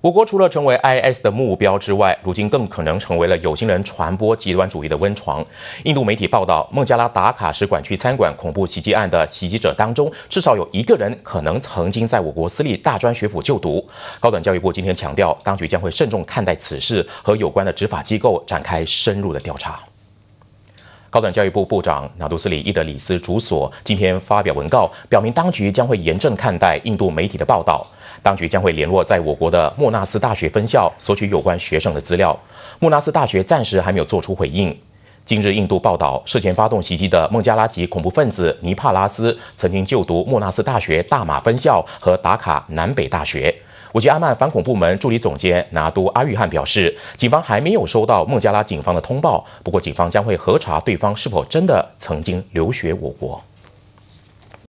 我国除了成为 IS 的目标之外，如今更可能成为了有心人传播极端主义的温床。印度媒体报道，孟加拉达卡使馆区餐馆恐怖袭击案的袭击者当中，至少有一个人可能曾经在我国私立大专学府就读。高等教育部今天强调，当局将会慎重看待此事，和有关的执法机构展开深入的调查。高等教育部部长纳杜斯里伊德里斯主所今天发表文告，表明当局将会严正看待印度媒体的报道。当局将会联络在我国的莫纳斯大学分校，索取有关学生的资料。莫纳斯大学暂时还没有做出回应。近日，印度报道，事前发动袭击的孟加拉籍恐怖分子尼帕拉斯曾经就读莫纳斯大学大马分校和达卡南北大学。武吉阿曼反恐部门助理总监拿都阿玉汉表示，警方还没有收到孟加拉警方的通报，不过警方将会核查对方是否真的曾经留学我国。